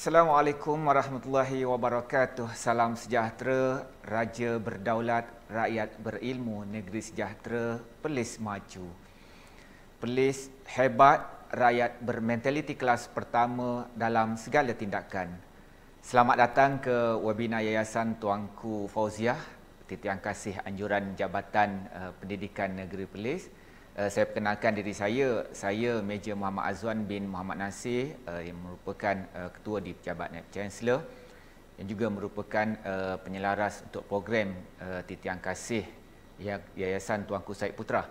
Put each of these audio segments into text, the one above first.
Assalamualaikum warahmatullahi wabarakatuh. Salam sejahtera, raja berdaulat, rakyat berilmu, negeri sejahtera, pelis maju. pelis hebat, rakyat bermentaliti kelas pertama dalam segala tindakan. Selamat datang ke webinar Yayasan Tuanku Fauziah, titik yang kasih anjuran Jabatan eh, Pendidikan Negeri Pelis. Eh, saya perkenalkan diri saya saya Major Muhammad Azwan bin Muhammad Nasir eh, yang merupakan eh, ketua di pejabat Net Chancellor yang juga merupakan penyelaras untuk program Titiang Kasih Yayasan Tuanku Said Putra.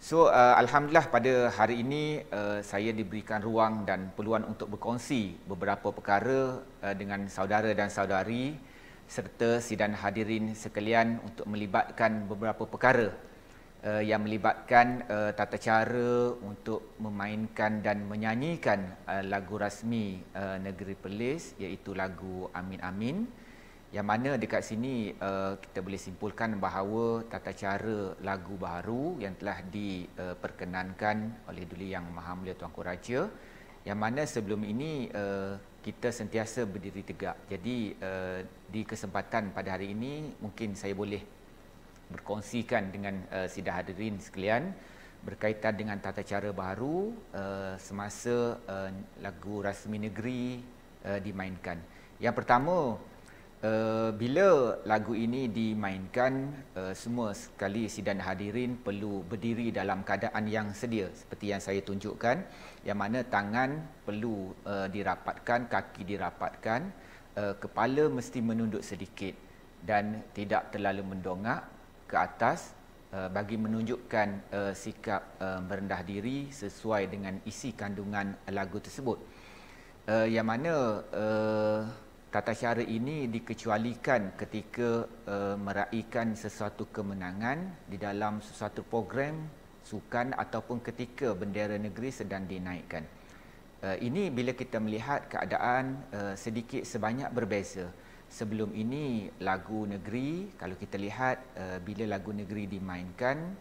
So alhamdulillah pada hari ini saya diberikan ruang dan peluang untuk berkongsi beberapa perkara dengan saudara dan saudari serta sidang hadirin sekalian untuk melibatkan beberapa perkara uh, yang melibatkan uh, tata cara untuk memainkan dan menyanyikan uh, lagu rasmi uh, negeri Perlis iaitu lagu Amin Amin yang mana dekat sini uh, kita boleh simpulkan bahawa tata cara lagu baru yang telah diperkenankan uh, oleh Duli Yang Maha Mulia Tuanku Raja yang mana sebelum ini uh, kita sentiasa berdiri tegak. Jadi uh, di kesempatan pada hari ini mungkin saya boleh berkongsikan dengan uh, sidah hadirin sekalian berkaitan dengan tata cara baru uh, semasa uh, lagu rasmi negeri uh, dimainkan. Yang pertama, uh, bila lagu ini dimainkan, uh, semua sekali sidang hadirin perlu berdiri dalam keadaan yang sedia seperti yang saya tunjukkan, yang mana tangan perlu uh, dirapatkan, kaki dirapatkan, uh, kepala mesti menunduk sedikit dan tidak terlalu mendongak ke atas uh, bagi menunjukkan uh, sikap uh, merendah diri sesuai dengan isi kandungan lagu tersebut. Uh, yang mana uh, tata cara ini dikecualikan ketika uh, meraihkan sesuatu kemenangan di dalam sesuatu program sukan ataupun ketika bendera negeri sedang dinaikkan. Uh, ini bila kita melihat keadaan uh, sedikit sebanyak berbeza sebelum ini lagu negeri kalau kita lihat uh, bila lagu negeri dimainkan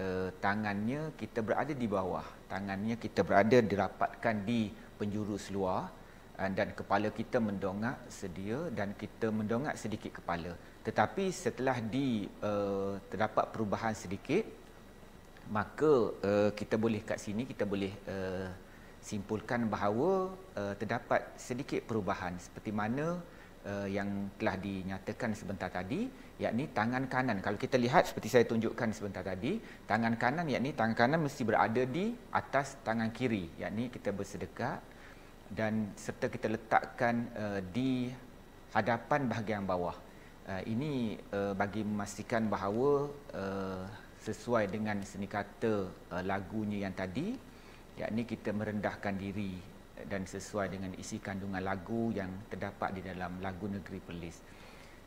uh, tangannya kita berada di bawah tangannya kita berada dirapatkan di penjuru seluar eh, dan kepala kita mendongak sedia dan kita mendongak sedikit kepala tetapi setelah di uh, terdapat perubahan sedikit maka uh, kita boleh kat sini kita boleh uh, simpulkan bahawa uh, terdapat sedikit perubahan seperti mana uh, yang telah dinyatakan sebentar tadi yakni tangan kanan kalau kita lihat seperti saya tunjukkan sebentar tadi tangan kanan yakni tangan kanan mesti berada di atas tangan kiri yakni kita bersedekah dan serta kita letakkan uh, di hadapan bahagian bawah uh, ini uh, bagi memastikan bahawa uh, sesuai dengan seni kata uh, lagunya yang tadi yakni kita merendahkan diri dan sesuai dengan isi kandungan lagu yang terdapat di dalam lagu negeri Perlis.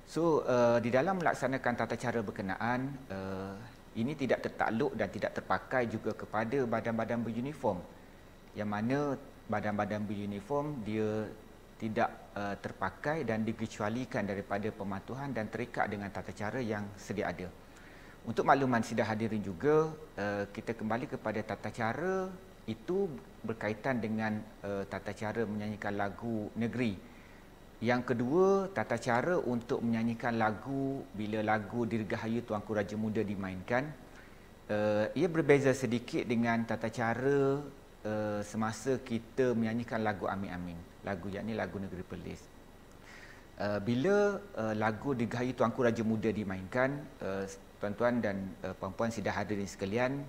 So uh, di dalam melaksanakan tata cara berkenaan uh, ini tidak tertakluk dan tidak terpakai juga kepada badan-badan beruniform. Yang mana badan-badan beruniform dia tidak uh, terpakai dan dikecualikan daripada pematuhan dan terikat dengan tata cara yang sedia ada. Untuk makluman sidang hadirin juga, kita kembali kepada tata cara itu berkaitan dengan uh, tata cara menyanyikan lagu negeri. Yang kedua, tata cara untuk menyanyikan lagu bila lagu Dirgahayu Tuanku Raja Muda dimainkan. Uh, ia berbeza sedikit dengan tata cara uh, semasa kita menyanyikan lagu Amin Amin. Lagu yang ini lagu Negeri Perlis. bila uh, lagu Dirgahayu Tuanku Raja Muda dimainkan, uh, tuan-tuan dan uh, puan-puan sudah hadirin sekalian,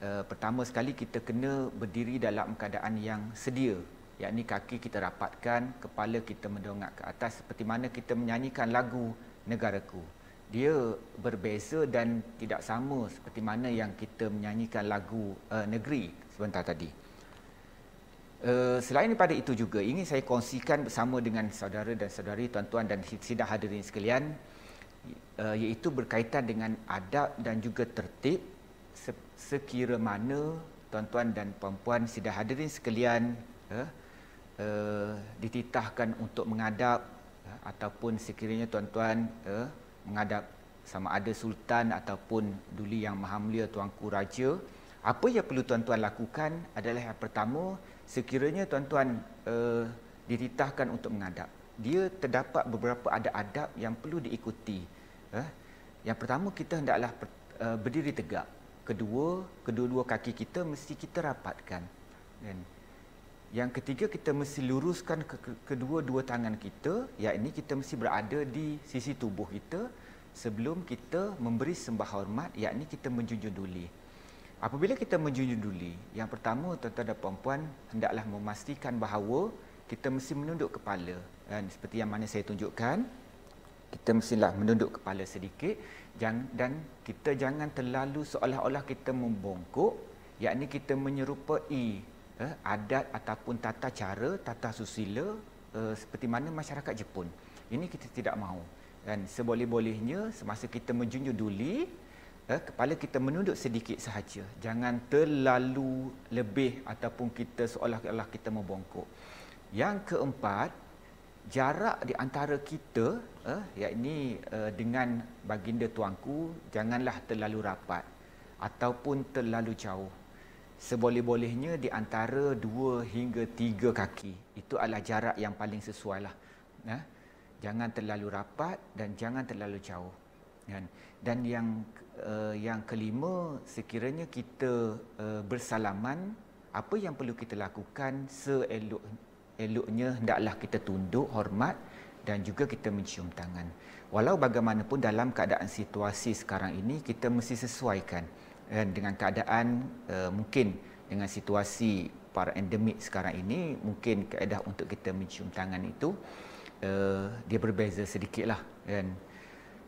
Eh, pertama sekali kita kena berdiri dalam keadaan yang sedia yakni kaki kita rapatkan kepala kita mendongak ke atas seperti mana kita menyanyikan lagu negaraku dia berbeza dan tidak sama seperti mana yang kita menyanyikan lagu uh, negeri sebentar tadi Uh, selain daripada itu juga ingin saya kongsikan bersama dengan saudara dan saudari tuan-tuan dan sidah hadirin sekalian uh, iaitu berkaitan dengan adab dan juga tertib sekira mana tuan-tuan dan puan-puan sidang hadirin sekalian eh, eh, dititahkan untuk mengadap eh, ataupun sekiranya tuan-tuan eh, mengadap sama ada sultan ataupun duli yang maha mulia tuanku raja apa yang perlu tuan-tuan lakukan adalah yang pertama sekiranya tuan-tuan eh, dititahkan untuk mengadap dia terdapat beberapa adab-adab yang perlu diikuti yang pertama kita hendaklah eh, berdiri tegak kedua kedua-dua kaki kita mesti kita rapatkan Dan yang ketiga kita mesti luruskan kedua-dua tangan kita yakni kita mesti berada di sisi tubuh kita sebelum kita memberi sembah hormat yakni kita menjunjung duli apabila kita menjunjung duli yang pertama tuan-tuan dan puan-puan hendaklah memastikan bahawa kita mesti menunduk kepala Dan seperti yang mana saya tunjukkan kita mestilah menunduk kepala sedikit jangan, dan kita jangan terlalu seolah-olah kita membongkok yakni kita menyerupai eh, adat ataupun tata cara tata susila eh, seperti mana masyarakat Jepun ini kita tidak mahu dan seboleh-bolehnya semasa kita menjunjung duli eh, kepala kita menunduk sedikit sahaja jangan terlalu lebih ataupun kita seolah-olah kita membongkok yang keempat jarak di antara kita eh yakni uh, dengan baginda tuanku janganlah terlalu rapat ataupun terlalu jauh seboleh-bolehnya di antara dua hingga tiga kaki itu adalah jarak yang paling sesuai lah eh? jangan terlalu rapat dan jangan terlalu jauh kan dan yang uh, yang kelima sekiranya kita uh, bersalaman apa yang perlu kita lakukan seelok eloknya hendaklah kita tunduk hormat dan juga kita mencium tangan. Walau bagaimanapun dalam keadaan situasi sekarang ini kita mesti sesuaikan eh, dengan keadaan eh, mungkin dengan situasi para endemik sekarang ini mungkin keadaan untuk kita mencium tangan itu eh, dia berbeza sedikitlah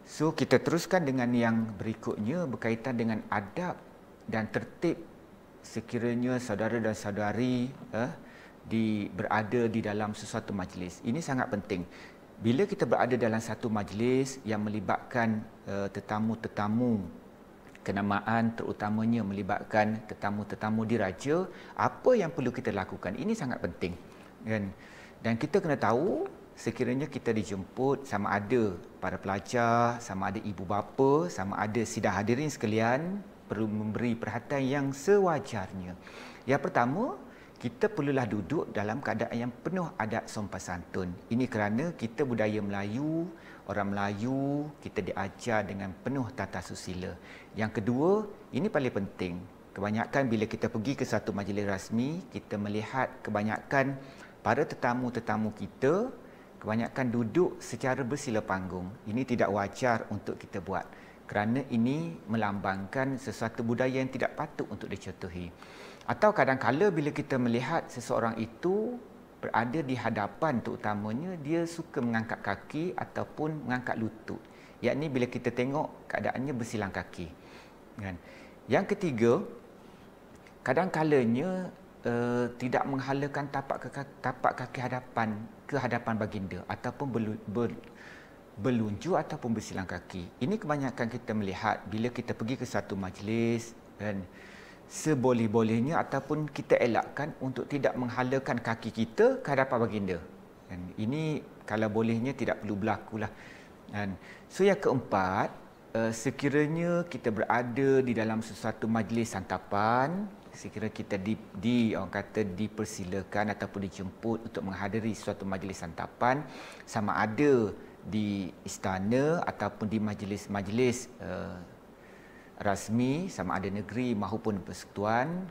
So kita teruskan dengan yang berikutnya berkaitan dengan adab dan tertib sekiranya saudara dan saudari di berada di dalam sesuatu majlis. Ini sangat penting. Bila kita berada dalam satu majlis yang melibatkan eh, tetamu-tetamu kenamaan terutamanya melibatkan tetamu-tetamu diraja, apa yang perlu kita lakukan? Ini sangat penting. Kan? Dan kita kena tahu sekiranya kita dijemput sama ada para pelajar, sama ada ibu bapa, sama ada sidang hadirin sekalian perlu memberi perhatian yang sewajarnya. Yang pertama, kita perlulah duduk dalam keadaan yang penuh adat sompa santun. Ini kerana kita budaya Melayu, orang Melayu, kita diajar dengan penuh tata susila. Yang kedua, ini paling penting. Kebanyakan bila kita pergi ke satu majlis rasmi, kita melihat kebanyakan para tetamu-tetamu kita kebanyakan duduk secara bersila panggung. Ini tidak wajar untuk kita buat kerana ini melambangkan sesuatu budaya yang tidak patut untuk dicontohi. Atau kadang-kala bila kita melihat seseorang itu berada di hadapan terutamanya dia suka mengangkat kaki ataupun mengangkat lutut. ni bila kita tengok keadaannya bersilang kaki. Kan? Yang ketiga, kadang-kalanya uh, tidak menghalakan tapak, ke, tapak kaki hadapan ke hadapan baginda ataupun belu, ber, berlunjur ataupun bersilang kaki. Ini kebanyakan kita melihat bila kita pergi ke satu majlis dan seboleh-bolehnya ataupun kita elakkan untuk tidak menghalakan kaki kita ke hadapan baginda. Dan ini kalau bolehnya tidak perlu berlaku lah. Dan so yang keempat, eh, sekiranya kita berada di dalam sesuatu majlis santapan, sekiranya kita di, di orang kata dipersilakan ataupun dijemput untuk menghadiri sesuatu majlis santapan sama ada di istana ataupun di majlis-majlis eh, rasmi sama ada negeri maupun persekutuan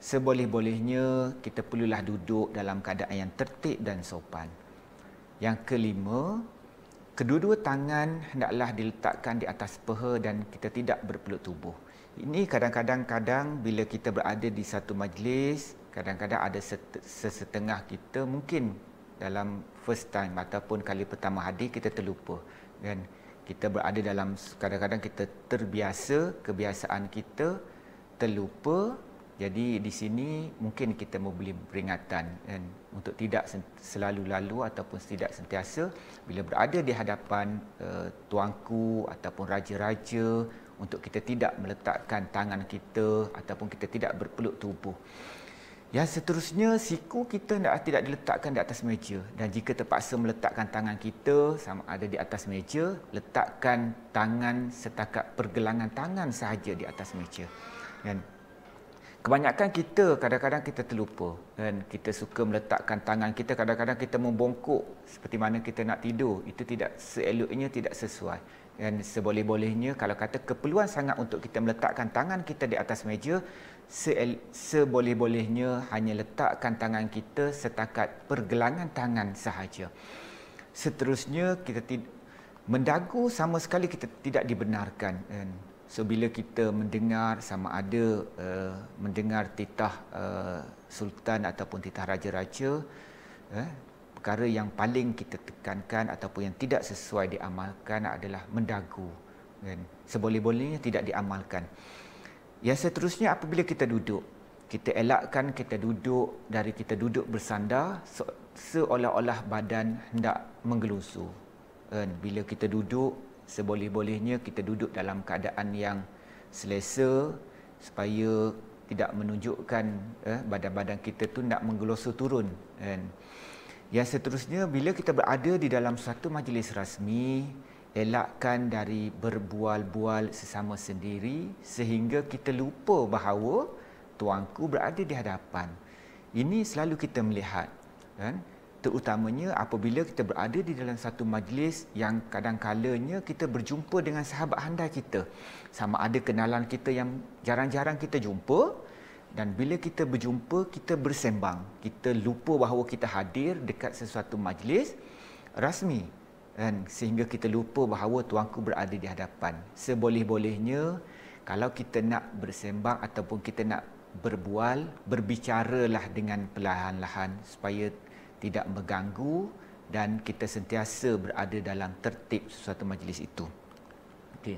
seboleh-bolehnya kita perlulah duduk dalam keadaan yang tertib dan sopan. Yang kelima, kedua-dua tangan hendaklah diletakkan di atas peha dan kita tidak berpeluk tubuh. Ini kadang-kadang-kadang bila kita berada di satu majlis, kadang-kadang ada sesetengah kita mungkin dalam first time ataupun kali pertama hadir kita terlupa. dan kita berada dalam kadang-kadang kita terbiasa kebiasaan kita terlupa jadi di sini mungkin kita beli peringatan kan, untuk tidak selalu lalu ataupun tidak sentiasa bila berada di hadapan uh, tuanku ataupun raja-raja untuk kita tidak meletakkan tangan kita ataupun kita tidak berpeluk tubuh. Yang seterusnya, siku kita tidak, tidak diletakkan di atas meja. Dan jika terpaksa meletakkan tangan kita sama ada di atas meja, letakkan tangan setakat pergelangan tangan sahaja di atas meja. Dan kebanyakan kita kadang-kadang kita terlupa. Dan kita suka meletakkan tangan kita, kadang-kadang kita membongkok seperti mana kita nak tidur. Itu tidak seeloknya, tidak sesuai. Dan seboleh-bolehnya, kalau kata keperluan sangat untuk kita meletakkan tangan kita di atas meja, seboleh-bolehnya hanya letakkan tangan kita setakat pergelangan tangan sahaja. Seterusnya kita tid- mendagu sama sekali kita tidak dibenarkan. So bila kita mendengar sama ada uh, mendengar titah uh, sultan ataupun titah raja-raja eh, perkara yang paling kita tekankan ataupun yang tidak sesuai diamalkan adalah mendagu kan seboleh-bolehnya tidak diamalkan yang seterusnya apabila kita duduk, kita elakkan kita duduk dari kita duduk bersandar se- seolah-olah badan hendak menggelusur. Dan bila kita duduk, seboleh-bolehnya kita duduk dalam keadaan yang selesa supaya tidak menunjukkan eh, badan-badan kita tu nak menggelosur turun kan. Yang seterusnya bila kita berada di dalam satu majlis rasmi elakkan dari berbual-bual sesama sendiri sehingga kita lupa bahawa tuanku berada di hadapan. Ini selalu kita melihat kan? terutamanya apabila kita berada di dalam satu majlis yang kadang-kalanya kita berjumpa dengan sahabat handai kita. Sama ada kenalan kita yang jarang-jarang kita jumpa dan bila kita berjumpa kita bersembang. Kita lupa bahawa kita hadir dekat sesuatu majlis rasmi kan sehingga kita lupa bahawa tuanku berada di hadapan seboleh-bolehnya kalau kita nak bersembang ataupun kita nak berbual berbicaralah dengan perlahan-lahan supaya tidak mengganggu dan kita sentiasa berada dalam tertib sesuatu majlis itu Okay,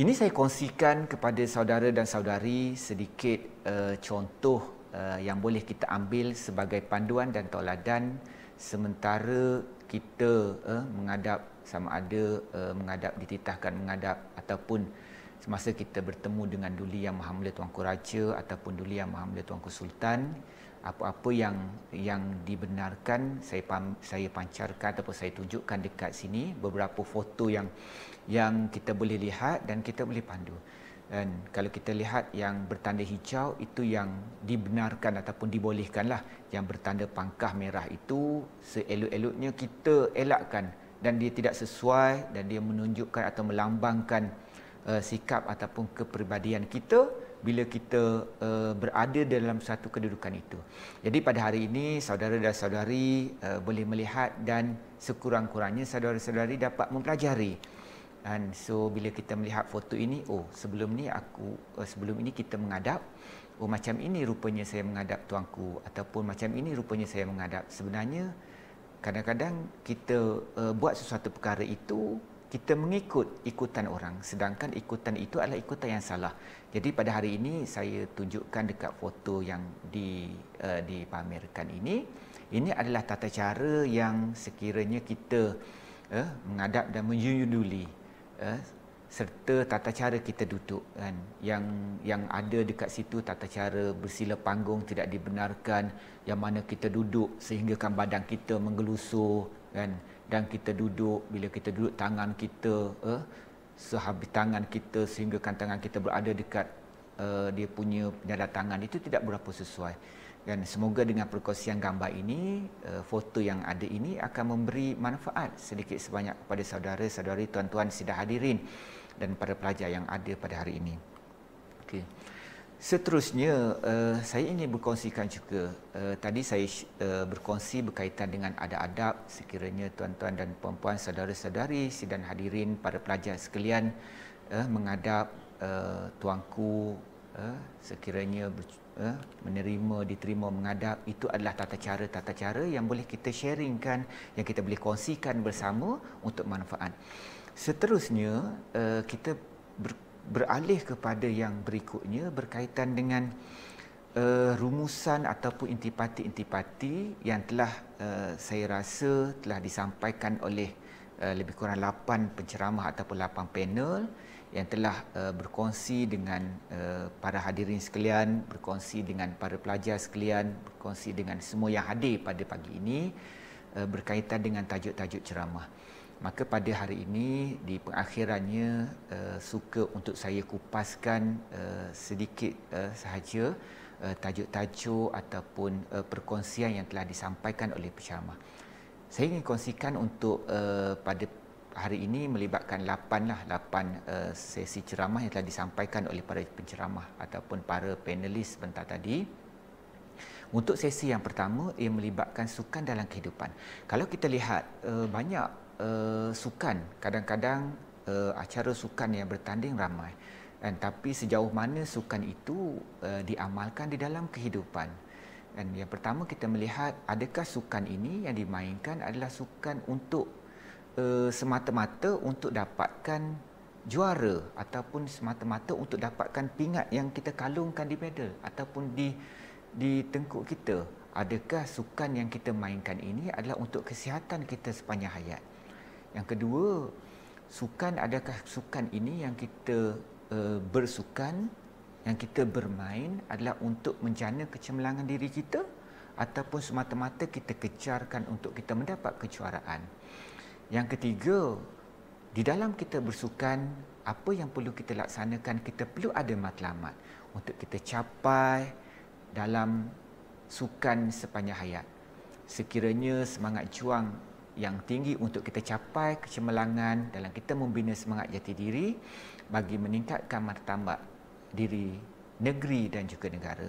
ini saya kongsikan kepada saudara dan saudari sedikit uh, contoh uh, yang boleh kita ambil sebagai panduan dan toladan sementara kita uh, menghadap sama ada uh, menghadap dititahkan mengadap ataupun semasa kita bertemu dengan Duli Yang Maha Mulia Tuanku Raja ataupun Duli Yang Maha Mulia Tuanku Sultan apa-apa yang yang dibenarkan saya pam, saya pancarkan ataupun saya tunjukkan dekat sini beberapa foto yang yang kita boleh lihat dan kita boleh pandu dan kalau kita lihat yang bertanda hijau itu yang dibenarkan ataupun dibolehkanlah yang bertanda pangkah merah itu seelok-eloknya kita elakkan dan dia tidak sesuai dan dia menunjukkan atau melambangkan uh, sikap ataupun kepribadian kita bila kita uh, berada dalam satu kedudukan itu. Jadi pada hari ini saudara dan saudari uh, boleh melihat dan sekurang-kurangnya saudara-saudari dapat mempelajari And so bila kita melihat foto ini, oh sebelum ni aku uh, sebelum ini kita mengadap oh macam ini rupanya saya mengadap tuanku ataupun macam ini rupanya saya mengadap sebenarnya kadang-kadang kita uh, buat sesuatu perkara itu kita mengikut ikutan orang sedangkan ikutan itu adalah ikutan yang salah jadi pada hari ini saya tunjukkan dekat foto yang di uh, dipamerkan ini ini adalah tata cara yang sekiranya kita uh, mengadap dan menyunduli eh, serta tata cara kita duduk kan yang yang ada dekat situ tata cara bersila panggung tidak dibenarkan yang mana kita duduk sehinggakan badan kita menggelusur kan dan kita duduk bila kita duduk tangan kita eh, sehabis tangan kita sehinggakan tangan kita berada dekat uh, dia punya penyadar tangan itu tidak berapa sesuai dan semoga dengan perkongsian gambar ini eh, foto yang ada ini akan memberi manfaat sedikit sebanyak kepada saudara-saudari tuan-tuan sidang hadirin dan para pelajar yang ada pada hari ini. Okey. Seterusnya eh, saya ingin berkongsikan juga eh, tadi saya berkongsi berkaitan dengan adab-adab sekiranya tuan-tuan dan puan-puan saudara-saudari sidang hadirin para pelajar sekalian mengadap tuanku sekiranya ber- eh, menerima, diterima, mengadap itu adalah tata cara-tata cara yang boleh kita sharingkan, yang kita boleh kongsikan bersama untuk manfaat. Seterusnya, eh, kita ber, beralih kepada yang berikutnya berkaitan dengan eh, rumusan ataupun intipati-intipati yang telah eh, saya rasa telah disampaikan oleh eh, lebih kurang 8 penceramah ataupun 8 panel yang telah uh, berkongsi dengan uh, para hadirin sekalian, berkongsi dengan para pelajar sekalian, berkongsi dengan semua yang hadir pada pagi ini uh, berkaitan dengan tajuk-tajuk ceramah. Maka pada hari ini di pengakhirannya uh, suka untuk saya kupaskan uh, sedikit uh, sahaja uh, tajuk-tajuk ataupun uh, perkongsian yang telah disampaikan oleh penceramah. Saya ingin kongsikan untuk uh, pada hari ini melibatkan 8 lah 8 uh, eh, sesi ceramah yang telah disampaikan oleh para penceramah ataupun para panelis sebentar tadi. Untuk sesi yang pertama ia melibatkan sukan dalam kehidupan. Kalau kita lihat uh, banyak uh, sukan kadang-kadang uh, acara sukan yang bertanding ramai dan tapi sejauh mana sukan itu uh, diamalkan di dalam kehidupan dan yang pertama kita melihat adakah sukan ini yang dimainkan adalah sukan untuk uh, semata-mata untuk dapatkan juara ataupun semata-mata untuk dapatkan pingat yang kita kalungkan di pedal ataupun di di tengkuk kita. Adakah sukan yang kita mainkan ini adalah untuk kesihatan kita sepanjang hayat? Yang kedua, sukan adakah sukan ini yang kita uh, bersukan yang kita bermain adalah untuk menjana kecemerlangan diri kita ataupun semata-mata kita kejarkan untuk kita mendapat kejuaraan. Yang ketiga, di dalam kita bersukan, apa yang perlu kita laksanakan, kita perlu ada matlamat untuk kita capai dalam sukan sepanjang hayat. Sekiranya semangat juang yang tinggi untuk kita capai kecemerlangan dalam kita membina semangat jati diri bagi meningkatkan martabat diri negeri dan juga negara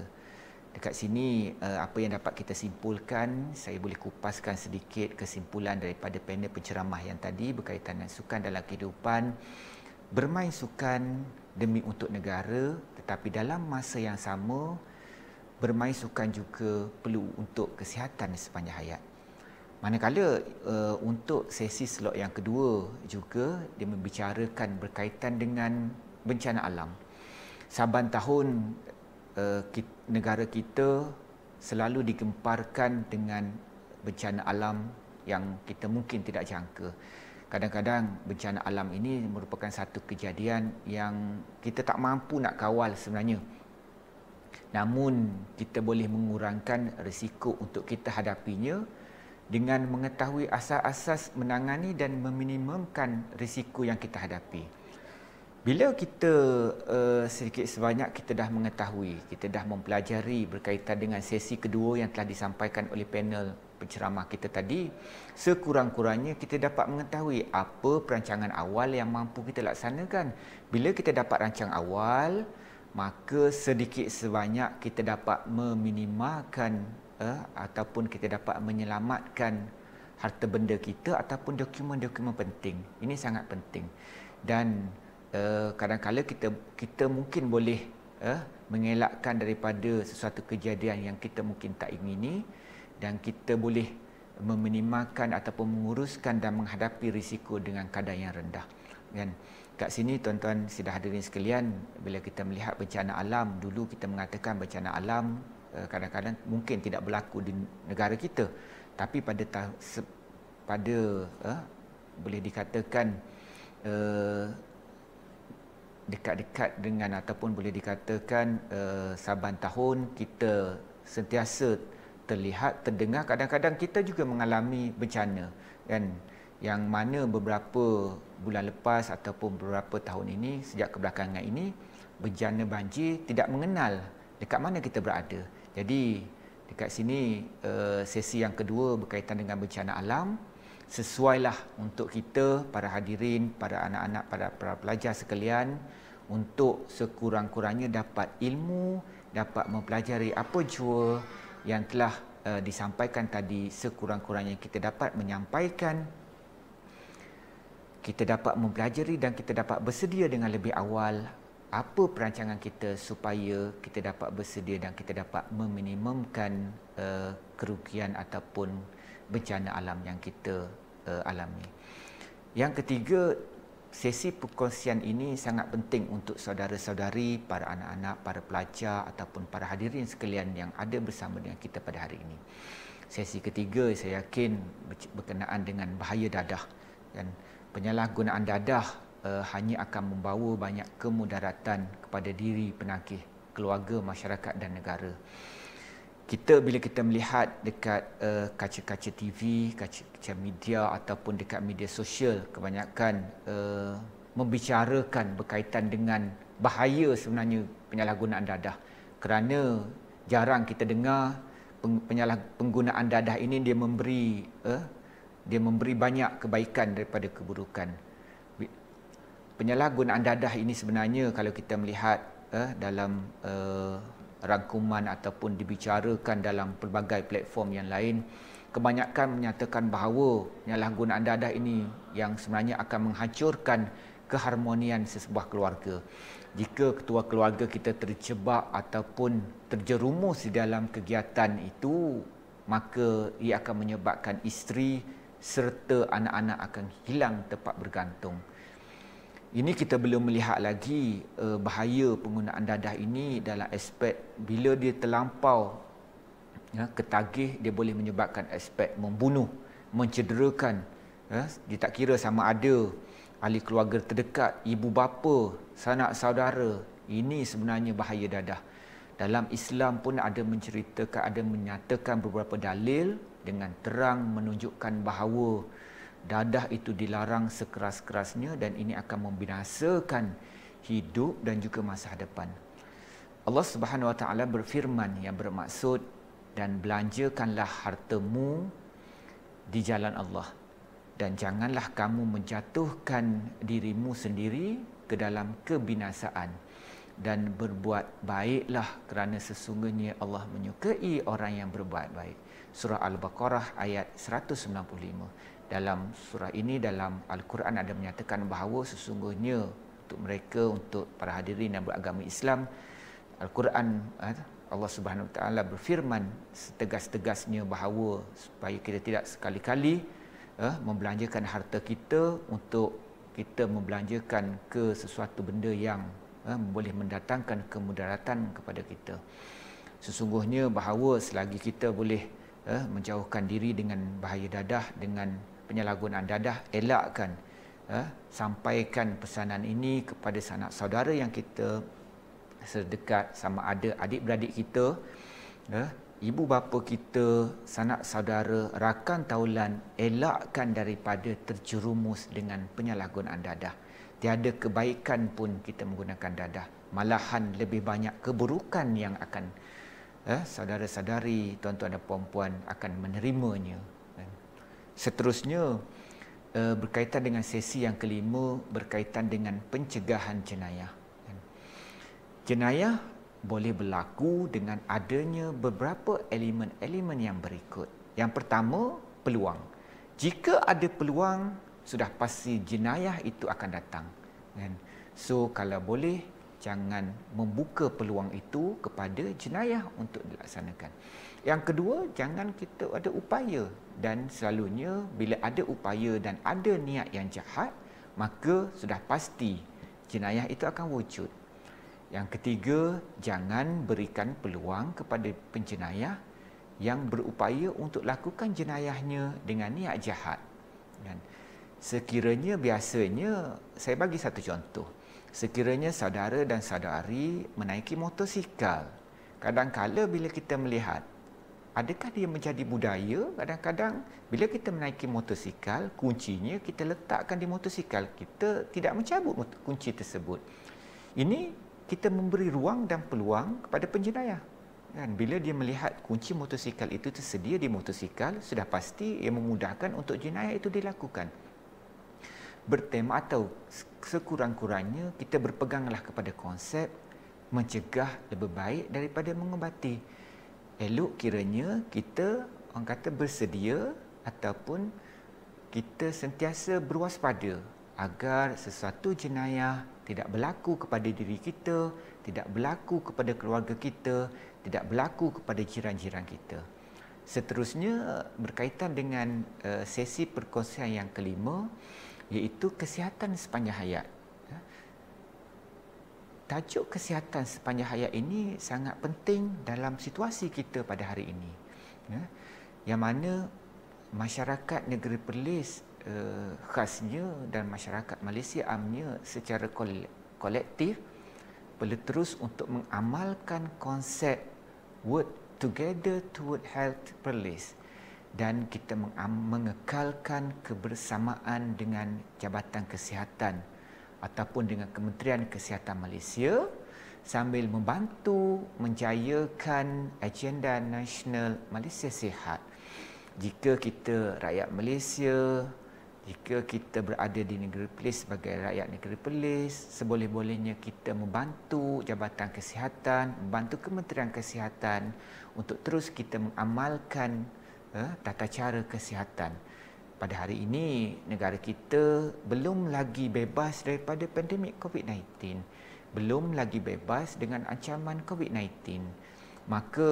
dekat sini eh, apa yang dapat kita simpulkan saya boleh kupaskan sedikit kesimpulan daripada panel penceramah yang tadi berkaitan dengan sukan dalam kehidupan bermain sukan demi untuk negara tetapi dalam masa yang sama bermain sukan juga perlu untuk kesihatan sepanjang hayat manakala eh, untuk sesi slot yang kedua juga dia membicarakan berkaitan dengan bencana alam saban tahun eh, kita negara kita selalu digemparkan dengan bencana alam yang kita mungkin tidak jangka. Kadang-kadang bencana alam ini merupakan satu kejadian yang kita tak mampu nak kawal sebenarnya. Namun kita boleh mengurangkan risiko untuk kita hadapinya dengan mengetahui asas-asas menangani dan meminimumkan risiko yang kita hadapi bila kita uh, sedikit sebanyak kita dah mengetahui, kita dah mempelajari berkaitan dengan sesi kedua yang telah disampaikan oleh panel penceramah kita tadi, sekurang-kurangnya kita dapat mengetahui apa perancangan awal yang mampu kita laksanakan. Bila kita dapat rancang awal, maka sedikit sebanyak kita dapat meminimalkan uh, ataupun kita dapat menyelamatkan harta benda kita ataupun dokumen-dokumen penting. Ini sangat penting. Dan Eh, kadang-kadang kita kita mungkin boleh uh, mengelakkan daripada sesuatu kejadian yang kita mungkin tak ingini dan kita boleh meminimalkan ataupun menguruskan dan menghadapi risiko dengan kadar yang rendah. Kan? Kat sini tuan-tuan sudah hadirin sekalian, bila kita melihat bencana alam, dulu kita mengatakan bencana alam eh, kadang-kadang mungkin tidak berlaku di negara kita. Tapi pada pada eh, boleh dikatakan eh, dekat-dekat dengan ataupun boleh dikatakan uh, saban tahun kita sentiasa terlihat terdengar kadang-kadang kita juga mengalami bencana kan yang mana beberapa bulan lepas ataupun beberapa tahun ini sejak kebelakangan ini bencana banjir tidak mengenal dekat mana kita berada jadi dekat sini uh, sesi yang kedua berkaitan dengan bencana alam sesuailah untuk kita para hadirin para anak-anak para pelajar sekalian untuk sekurang-kurangnya dapat ilmu dapat mempelajari apa jua yang telah uh, disampaikan tadi sekurang-kurangnya kita dapat menyampaikan kita dapat mempelajari dan kita dapat bersedia dengan lebih awal apa perancangan kita supaya kita dapat bersedia dan kita dapat meminimumkan uh, kerugian ataupun bencana alam yang kita uh, alami. Yang ketiga, sesi perkongsian ini sangat penting untuk saudara-saudari, para anak-anak, para pelajar ataupun para hadirin sekalian yang ada bersama dengan kita pada hari ini. Sesi ketiga saya yakin berkenaan dengan bahaya dadah dan penyalahgunaan dadah uh, hanya akan membawa banyak kemudaratan kepada diri penakih keluarga, masyarakat dan negara kita bila kita melihat dekat uh, kaca-kaca TV, kaca-kaca media ataupun dekat media sosial kebanyakan uh, membicarakan berkaitan dengan bahaya sebenarnya penyalahgunaan dadah. Kerana jarang kita dengar penyalah penggunaan dadah ini dia memberi uh, dia memberi banyak kebaikan daripada keburukan. Penyalahgunaan dadah ini sebenarnya kalau kita melihat uh, dalam uh, rangkuman ataupun dibicarakan dalam pelbagai platform yang lain kebanyakan menyatakan bahawa penyalahgunaan dadah ini yang sebenarnya akan menghancurkan keharmonian sesebuah keluarga. Jika ketua keluarga kita terjebak ataupun terjerumus di dalam kegiatan itu, maka ia akan menyebabkan isteri serta anak-anak akan hilang tempat bergantung ini kita belum melihat lagi uh, bahaya penggunaan dadah ini dalam aspek bila dia terlampau ya, ketagih dia boleh menyebabkan aspek membunuh mencederakan ya, dia tak kira sama ada ahli keluarga terdekat ibu bapa sanak saudara ini sebenarnya bahaya dadah dalam Islam pun ada menceritakan ada menyatakan beberapa dalil dengan terang menunjukkan bahawa dadah itu dilarang sekeras-kerasnya dan ini akan membinasakan hidup dan juga masa hadapan. Allah Subhanahu Wa Taala berfirman yang bermaksud dan belanjakanlah hartamu di jalan Allah dan janganlah kamu menjatuhkan dirimu sendiri ke dalam kebinasaan dan berbuat baiklah kerana sesungguhnya Allah menyukai orang yang berbuat baik. Surah Al-Baqarah ayat 195 dalam surah ini dalam al-Quran ada menyatakan bahawa sesungguhnya untuk mereka untuk para hadirin yang beragama Islam al-Quran eh, Allah Subhanahu Wa Taala berfirman setegas-tegasnya bahawa supaya kita tidak sekali-kali eh, membelanjakan harta kita untuk kita membelanjakan ke sesuatu benda yang eh, boleh mendatangkan kemudaratan kepada kita. Sesungguhnya bahawa selagi kita boleh eh, menjauhkan diri dengan bahaya dadah dengan penyalahgunaan dadah elakkan eh, sampaikan pesanan ini kepada sanak saudara yang kita serdekat sama ada adik-beradik kita eh, ibu bapa kita sanak saudara rakan taulan elakkan daripada terjerumus dengan penyalahgunaan dadah tiada kebaikan pun kita menggunakan dadah malahan lebih banyak keburukan yang akan eh, saudara-saudari tuan-tuan dan puan-puan akan menerimanya Seterusnya eh, berkaitan dengan sesi yang kelima berkaitan dengan pencegahan jenayah. Jenayah boleh berlaku dengan adanya beberapa elemen-elemen yang berikut. Yang pertama, peluang. Jika ada peluang, sudah pasti jenayah itu akan datang. So kalau boleh jangan membuka peluang itu kepada jenayah untuk dilaksanakan. Yang kedua, jangan kita ada upaya dan selalunya bila ada upaya dan ada niat yang jahat, maka sudah pasti jenayah itu akan wujud. Yang ketiga, jangan berikan peluang kepada penjenayah yang berupaya untuk lakukan jenayahnya dengan niat jahat. Dan sekiranya biasanya saya bagi satu contoh sekiranya saudara dan saudari menaiki motosikal kadang-kadang bila kita melihat adakah dia menjadi budaya kadang-kadang bila kita menaiki motosikal kuncinya kita letakkan di motosikal kita tidak mencabut kunci tersebut ini kita memberi ruang dan peluang kepada penjenayah Dan bila dia melihat kunci motosikal itu tersedia di motosikal sudah pasti ia memudahkan untuk jenayah itu dilakukan bertema atau sekurang-kurangnya kita berpeganglah kepada konsep mencegah lebih baik daripada mengobati. Elok kiranya kita orang kata bersedia ataupun kita sentiasa berwaspada agar sesuatu jenayah tidak berlaku kepada diri kita, tidak berlaku kepada keluarga kita, tidak berlaku kepada jiran-jiran kita. Seterusnya berkaitan dengan eh, sesi perkongsian yang kelima, iaitu kesihatan sepanjang hayat. Ya. Tajuk kesihatan sepanjang hayat ini sangat penting dalam situasi kita pada hari ini. Ya. Yang mana masyarakat negeri Perlis eh, khasnya dan masyarakat Malaysia amnya secara kolektif perlu terus untuk mengamalkan konsep work together toward health Perlis dan kita mengekalkan kebersamaan dengan Jabatan Kesihatan ataupun dengan Kementerian Kesihatan Malaysia sambil membantu menjayakan agenda nasional Malaysia Sihat. Jika kita rakyat Malaysia, jika kita berada di negeri Perlis sebagai rakyat negeri Perlis, seboleh-bolehnya kita membantu Jabatan Kesihatan, membantu Kementerian Kesihatan untuk terus kita mengamalkan Ha? tata cara kesihatan. Pada hari ini negara kita belum lagi bebas daripada pandemik COVID-19. Belum lagi bebas dengan ancaman COVID-19. Maka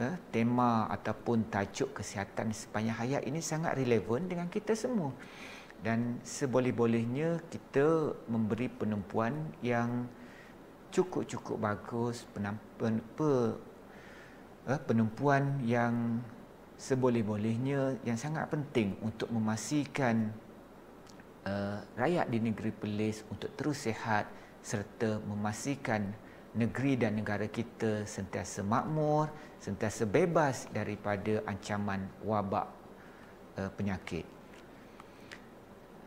eh, tema ataupun tajuk kesihatan sepanjang hayat ini sangat relevan dengan kita semua. Dan seboleh-bolehnya kita memberi penumpuan yang cukup-cukup bagus penampen, pe, eh, penumpuan yang seboleh-bolehnya yang sangat penting untuk memastikan uh, rakyat di negeri Perlis untuk terus sehat serta memastikan negeri dan negara kita sentiasa makmur, sentiasa bebas daripada ancaman wabak uh, penyakit.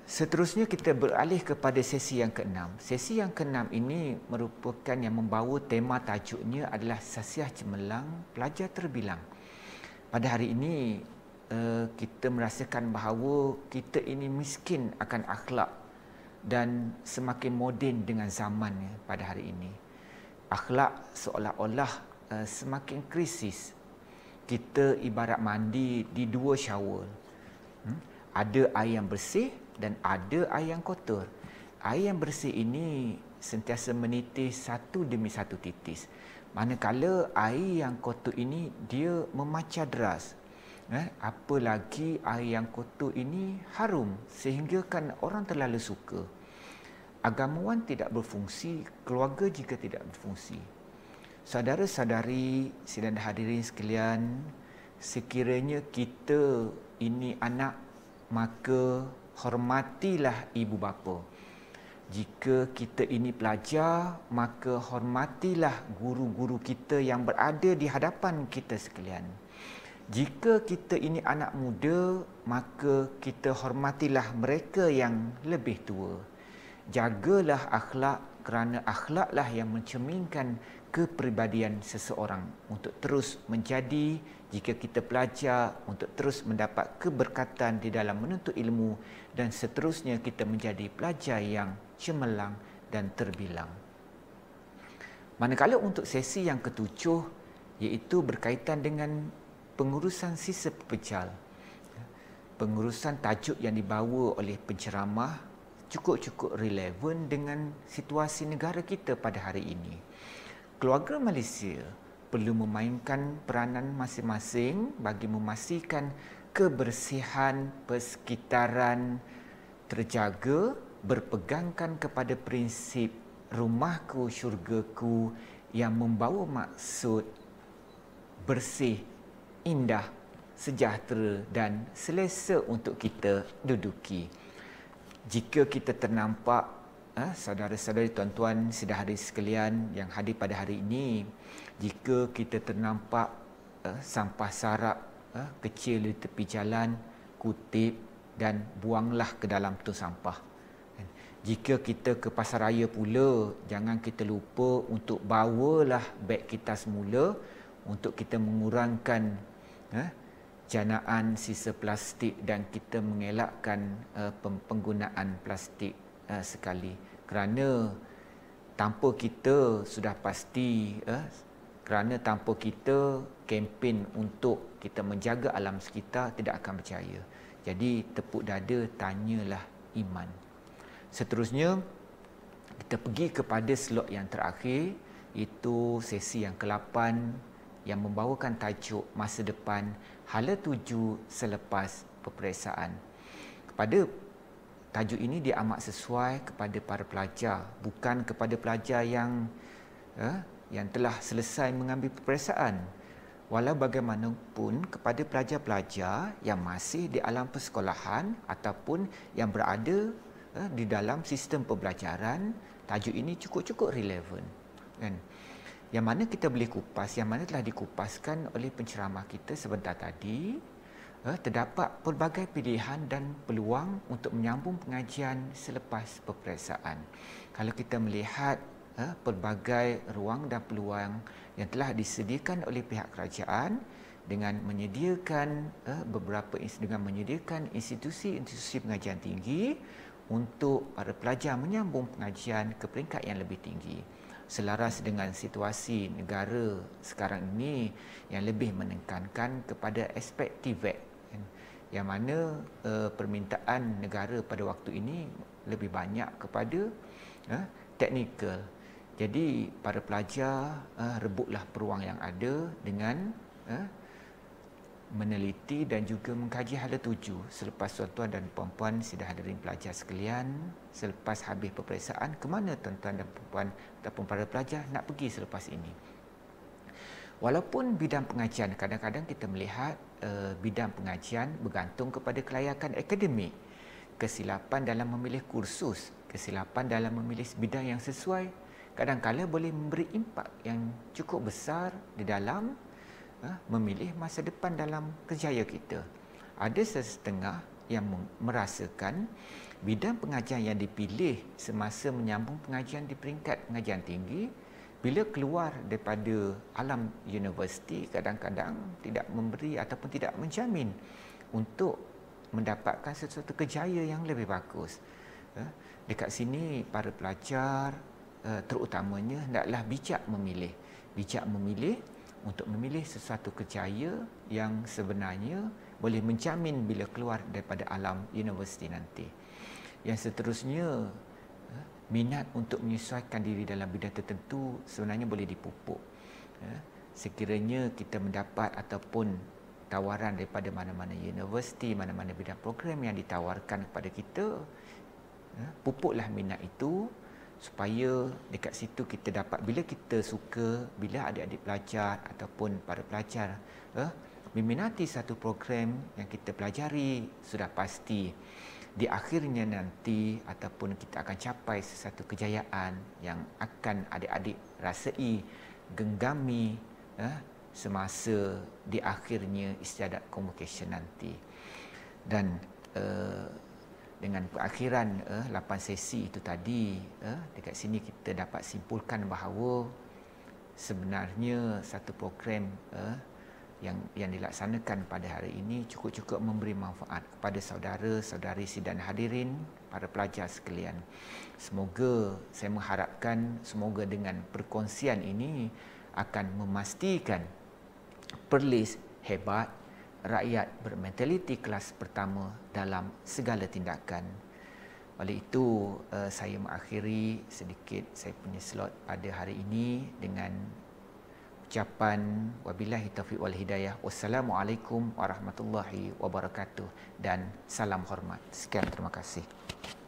Seterusnya kita beralih kepada sesi yang keenam. Sesi yang keenam ini merupakan yang membawa tema tajuknya adalah Sasiah Cemerlang, Pelajar Terbilang pada hari ini eh, kita merasakan bahawa kita ini miskin akan akhlak dan semakin moden dengan zamannya pada hari ini akhlak seolah-olah eh, semakin krisis kita ibarat mandi di dua shower hmm? ada air yang bersih dan ada air yang kotor air yang bersih ini sentiasa menitis satu demi satu titis Manakala air yang kotor ini dia memacar deras. Eh, lagi air yang kotor ini harum sehinggakan orang terlalu suka. Agamawan tidak berfungsi, keluarga jika tidak berfungsi. Saudara-saudari sidang hadirin sekalian, sekiranya kita ini anak, maka hormatilah ibu bapa. Jika kita ini pelajar, maka hormatilah guru-guru kita yang berada di hadapan kita sekalian. Jika kita ini anak muda, maka kita hormatilah mereka yang lebih tua. Jagalah akhlak kerana akhlaklah yang mencerminkan kepribadian seseorang untuk terus menjadi jika kita pelajar untuk terus mendapat keberkatan di dalam menuntut ilmu dan seterusnya kita menjadi pelajar yang cemerlang dan terbilang. Manakala untuk sesi yang ketujuh iaitu berkaitan dengan pengurusan sisa pepecal, pengurusan tajuk yang dibawa oleh penceramah cukup-cukup relevan dengan situasi negara kita pada hari ini. Keluarga Malaysia perlu memainkan peranan masing-masing bagi memastikan kebersihan persekitaran terjaga berpegangkan kepada prinsip rumahku syurgaku yang membawa maksud bersih, indah, sejahtera dan selesa untuk kita duduki. Jika kita ternampak eh, saudara-saudari tuan-tuan hari sekalian yang hadir pada hari ini, jika kita ternampak ha, sampah sarap ha, kecil di tepi jalan, kutip dan buanglah ke dalam tong sampah jika kita ke pasar raya pula jangan kita lupa untuk bawalah beg kita semula untuk kita mengurangkan eh, janaan sisa plastik dan kita mengelakkan eh, penggunaan plastik eh, sekali kerana tanpa kita sudah pasti eh, kerana tanpa kita kempen untuk kita menjaga alam sekitar tidak akan percaya jadi tepuk dada tanyalah iman Seterusnya kita pergi kepada slot yang terakhir itu sesi yang ke-8 yang membawakan tajuk masa depan hala tuju selepas peperiksaan. Kepada tajuk ini dia amat sesuai kepada para pelajar bukan kepada pelajar yang eh, yang telah selesai mengambil peperiksaan. Walau bagaimanapun kepada pelajar-pelajar yang masih di alam persekolahan ataupun yang berada eh, di dalam sistem pembelajaran tajuk ini cukup-cukup relevan kan yang mana kita boleh kupas yang mana telah dikupaskan oleh penceramah kita sebentar tadi eh, terdapat pelbagai pilihan dan peluang untuk menyambung pengajian selepas peperiksaan kalau kita melihat eh, pelbagai ruang dan peluang yang telah disediakan oleh pihak kerajaan dengan menyediakan eh, beberapa dengan menyediakan institusi-institusi pengajian tinggi untuk para pelajar menyambung pengajian ke peringkat yang lebih tinggi selaras dengan situasi negara sekarang ini yang lebih menekankan kepada aspek TVET yang mana uh, permintaan negara pada waktu ini lebih banyak kepada uh, teknikal. Jadi para pelajar uh, rebutlah peruang yang ada dengan uh, meneliti dan juga mengkaji hala tuju selepas tuan-tuan dan puan-puan sidang hadirin pelajar sekalian selepas habis peperiksaan ke mana tuan-tuan dan puan-puan ataupun para pelajar nak pergi selepas ini walaupun bidang pengajian kadang-kadang kita melihat uh, bidang pengajian bergantung kepada kelayakan akademik kesilapan dalam memilih kursus kesilapan dalam memilih bidang yang sesuai kadang-kadang boleh memberi impak yang cukup besar di dalam Ha? memilih masa depan dalam kerjaya kita. Ada sesetengah yang merasakan bidang pengajian yang dipilih semasa menyambung pengajian di peringkat pengajian tinggi bila keluar daripada alam universiti kadang-kadang tidak memberi ataupun tidak menjamin untuk mendapatkan sesuatu kejayaan yang lebih bagus. Ha? Dekat sini para pelajar eh, terutamanya hendaklah bijak memilih. Bijak memilih untuk memilih sesuatu kecaya yang sebenarnya boleh mencamin bila keluar daripada alam universiti nanti. Yang seterusnya, eh, minat untuk menyesuaikan diri dalam bidang tertentu sebenarnya boleh dipupuk. Eh, sekiranya kita mendapat ataupun tawaran daripada mana-mana universiti, mana-mana bidang program yang ditawarkan kepada kita, eh, pupuklah minat itu supaya dekat situ kita dapat bila kita suka bila adik-adik pelajar ataupun para pelajar eh, meminati satu program yang kita pelajari sudah pasti di akhirnya nanti ataupun kita akan capai sesuatu kejayaan yang akan adik-adik rasai genggami eh, semasa di akhirnya istiadat komunikasi nanti dan uh, dengan pengakhiran eh, 8 sesi itu tadi eh, dekat sini kita dapat simpulkan bahawa sebenarnya satu program eh, yang yang dilaksanakan pada hari ini cukup-cukup memberi manfaat kepada saudara, saudari sidan hadirin, para pelajar sekalian. Semoga saya mengharapkan semoga dengan perkongsian ini akan memastikan Perlis hebat rakyat bermentaliti kelas pertama dalam segala tindakan. Oleh itu, eh, saya mengakhiri sedikit saya punya slot pada hari ini dengan ucapan wabillahi taufiq wal hidayah. Wassalamualaikum warahmatullahi wabarakatuh dan salam hormat. Sekian terima kasih.